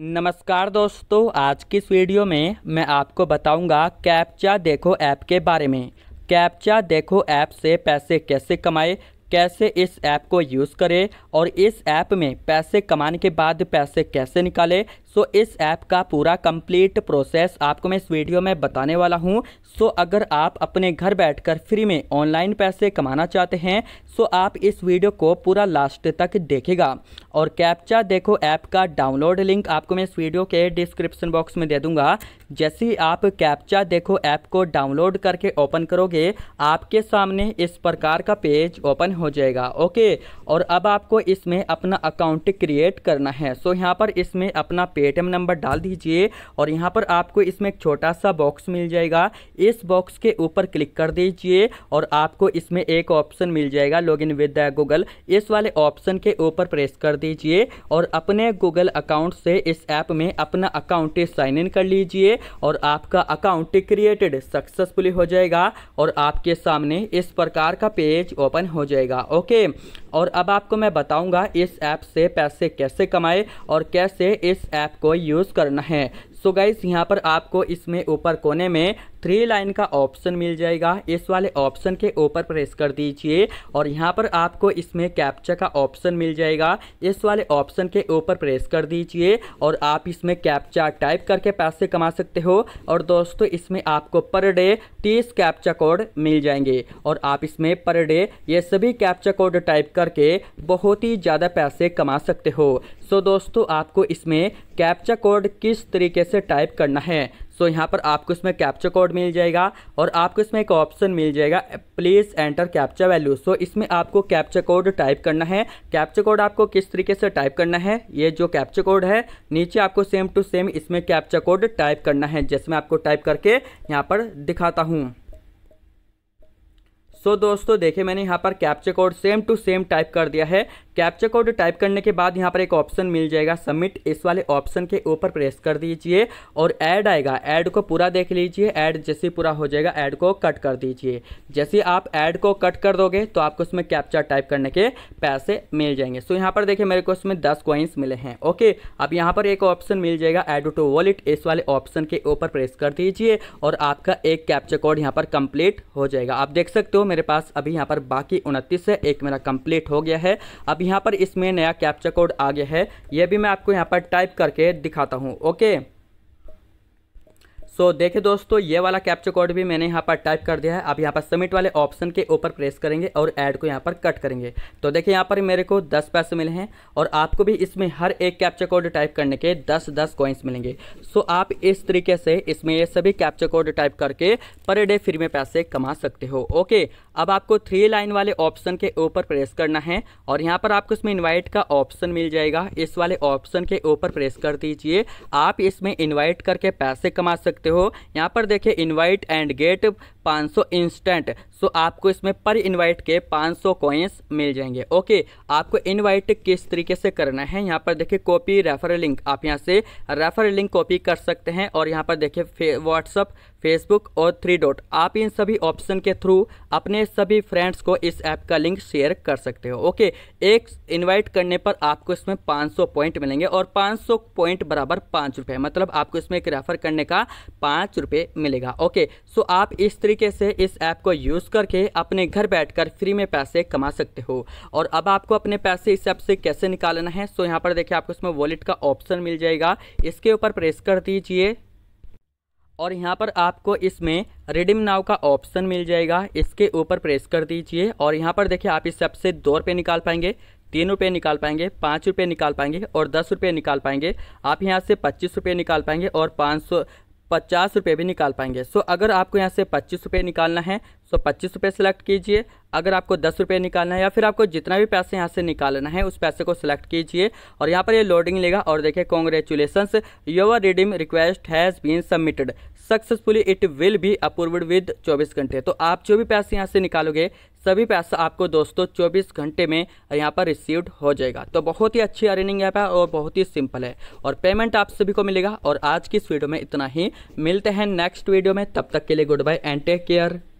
नमस्कार दोस्तों आज की इस वीडियो में मैं आपको बताऊंगा कैप्चा देखो ऐप के बारे में कैप्चा देखो ऐप से पैसे कैसे कमाए कैसे इस ऐप को यूज़ करें और इस ऐप में पैसे कमाने के बाद पैसे कैसे निकालें सो so, इस ऐप का पूरा कंप्लीट प्रोसेस आपको मैं इस वीडियो में बताने वाला हूँ सो so, अगर आप अपने घर बैठकर फ्री में ऑनलाइन पैसे कमाना चाहते हैं सो so, आप इस वीडियो को पूरा लास्ट तक देखेगा और कैप्चा देखो ऐप का डाउनलोड लिंक आपको मैं इस वीडियो के डिस्क्रिप्शन बॉक्स में दे दूंगा जैसे ही आप कैप्चा देखो ऐप को डाउनलोड करके ओपन करोगे आपके सामने इस प्रकार का पेज ओपन हो जाएगा ओके और अब आपको इसमें अपना अकाउंट क्रिएट करना है सो यहाँ पर इसमें अपना पेज एटीएम नंबर डाल दीजिए और यहाँ पर आपको इसमें एक छोटा सा बॉक्स मिल जाएगा इस बॉक्स के ऊपर क्लिक कर दीजिए और आपको इसमें एक ऑप्शन मिल जाएगा लॉग इन विद गूगल इस वाले ऑप्शन के ऊपर प्रेस कर दीजिए और अपने गूगल अकाउंट से इस ऐप में अपना अकाउंट साइन इन कर लीजिए और आपका अकाउंट क्रिएटेड सक्सेसफुली हो जाएगा और आपके सामने इस प्रकार का पेज ओपन हो जाएगा ओके और अब आपको मैं बताऊंगा इस ऐप से पैसे कैसे कमाएं और कैसे इस ऐप को यूज़ करना है सो गाइस यहाँ पर आपको इसमें ऊपर कोने में थ्री लाइन का ऑप्शन मिल जाएगा इस वाले ऑप्शन के ऊपर प्रेस कर दीजिए और यहाँ पर आपको इसमें कैप्चा का ऑप्शन मिल जाएगा इस वाले ऑप्शन के ऊपर प्रेस कर दीजिए और आप इसमें कैप्चा टाइप करके पैसे कमा सकते हो और दोस्तों इसमें आपको पर डे तीस कैप्चा कोड मिल जाएंगे और आप इसमें पर डे ये सभी कैप्चा कोड टाइप करके बहुत ही ज़्यादा पैसे कमा सकते हो सो so, दोस्तों आपको इसमें कैप्चा कोड किस तरीके से टाइप करना है सो so, यहाँ पर आपको इसमें कैप्चा कोड मिल जाएगा और आपको इसमें एक ऑप्शन मिल जाएगा please enter captcha value so इसमें आपको कैप्चा कोड टाइप करना है कैप्चा कोड आपको किस तरीके से टाइप करना है ये जो कैप्चा कोड है नीचे आपको सेम टू सेम इसमें कैप्चा कोड टाइप करना है जैसे मैं आपको टाइप करके यहाँ पर दिखाता हूँ सो so, दोस्तों देखिए मैंने यहाँ पर captcha code same to same type कर दिया है कैप्चर कोड टाइप करने के बाद यहाँ पर एक ऑप्शन मिल जाएगा सबमिट इस वाले ऑप्शन के ऊपर प्रेस कर दीजिए और ऐड आएगा ऐड को पूरा देख लीजिए ऐड जैसे पूरा हो जाएगा ऐड को कट कर दीजिए जैसे आप ऐड को कट कर दोगे तो आपको उसमें कैप्चर टाइप करने के पैसे मिल जाएंगे सो यहाँ पर देखिए मेरे को उसमें दस कॉइन्स मिले हैं ओके अब यहाँ पर एक ऑप्शन मिल जाएगा एड टू वॉलेट इस वाले ऑप्शन के ऊपर प्रेस कर दीजिए और आपका एक कैप्चर कोड यहाँ पर कंप्लीट हो जाएगा आप देख सकते हो मेरे पास अभी यहाँ पर बाकी उनतीस है एक मेरा कंप्लीट हो गया है अब यहाँ पर इसमें नया कैप्चा कोड आ गया है ये भी मैं आपको यहाँ पर टाइप करके दिखाता हूँ ओके सो so, देखे दोस्तों ये वाला कैप्चर कोड भी मैंने यहाँ पर टाइप कर दिया है आप यहाँ पर सबमिट वाले ऑप्शन के ऊपर प्रेस करेंगे और ऐड को यहाँ पर कट करेंगे तो देखिए यहाँ पर मेरे को 10 पैसे मिले हैं और आपको भी इसमें हर एक कैप्चर कोड टाइप करने के 10 10 कॉइन्स मिलेंगे सो so, आप इस तरीके से इसमें ये सभी कैप्चर कोड टाइप करके पर डे फ्री में पैसे कमा सकते हो ओके अब आपको थ्री लाइन वाले ऑप्शन के ऊपर प्रेस करना है और यहाँ पर आपको इसमें इन्वाइट का ऑप्शन मिल जाएगा इस वाले ऑप्शन के ऊपर प्रेस कर दीजिए आप इसमें इन्वाइट करके पैसे कमा सकते सकते हो यहाँ पर देखिए invite and get 500 instant so आपको इसमें पर इनवाइट के 500 सौ कॉइन्स मिल जाएंगे ओके आपको इनवाइट किस तरीके से करना है यहाँ पर देखिए कॉपी रेफर लिंक आप यहाँ से रेफर लिंक कॉपी कर सकते हैं और यहाँ पर देखिए व्हाट्सअप फेसबुक और थ्री डॉट आप इन सभी ऑप्शन के थ्रू अपने सभी फ्रेंड्स को इस ऐप का लिंक शेयर कर सकते हो ओके एक इनवाइट करने पर आपको इसमें 500 पॉइंट मिलेंगे और 500 पॉइंट बराबर पाँच रुपये मतलब आपको इसमें एक रेफर करने का पाँच रुपये मिलेगा ओके सो आप इस तरीके तरीके से इस ऐप को यूज़ करके अपने घर बैठकर फ्री में पैसे कमा सकते हो और अब आपको अपने पैसे इस ऐप से कैसे निकालना है सो यहाँ पर देखिए आपको इसमें वॉलेट का ऑप्शन मिल जाएगा इसके ऊपर प्रेस कर दीजिए और यहाँ पर आपको इसमें रिडीम नाव का ऑप्शन मिल जाएगा इसके ऊपर प्रेस कर दीजिए और यहाँ पर देखिए आप इस ऐप से दो रुपये निकाल पाएंगे तीन रुपये निकाल पाएंगे पाँच रुपये निकाल पाएंगे और दस रुपये निकाल पाएंगे आप यहाँ से पच्चीस रुपये निकाल पाएंगे और पाँच सौ पचास रुपये भी निकाल पाएंगे सो अगर आपको यहाँ से पच्चीस रुपये निकालना है सो पच्चीस रुपये सेलेक्ट कीजिए अगर आपको दस रुपये निकालना है या फिर आपको जितना भी पैसे यहाँ से निकालना है उस पैसे को सिलेक्ट कीजिए और यहाँ पर ये लोडिंग लेगा और देखिए congratulations your redeem request has been submitted successfully it will be approved with 24 घंटे तो आप जो भी पैसे यहाँ से निकालोगे सभी पैसा आपको दोस्तों 24 घंटे में यहाँ पर रिसीव्ड हो जाएगा तो बहुत ही अच्छी अर्निंग ऐप है और बहुत ही सिंपल है और पेमेंट आप सभी को मिलेगा और आज की इस वीडियो में इतना ही मिलते हैं नेक्स्ट वीडियो में तब तक के लिए good bye and take care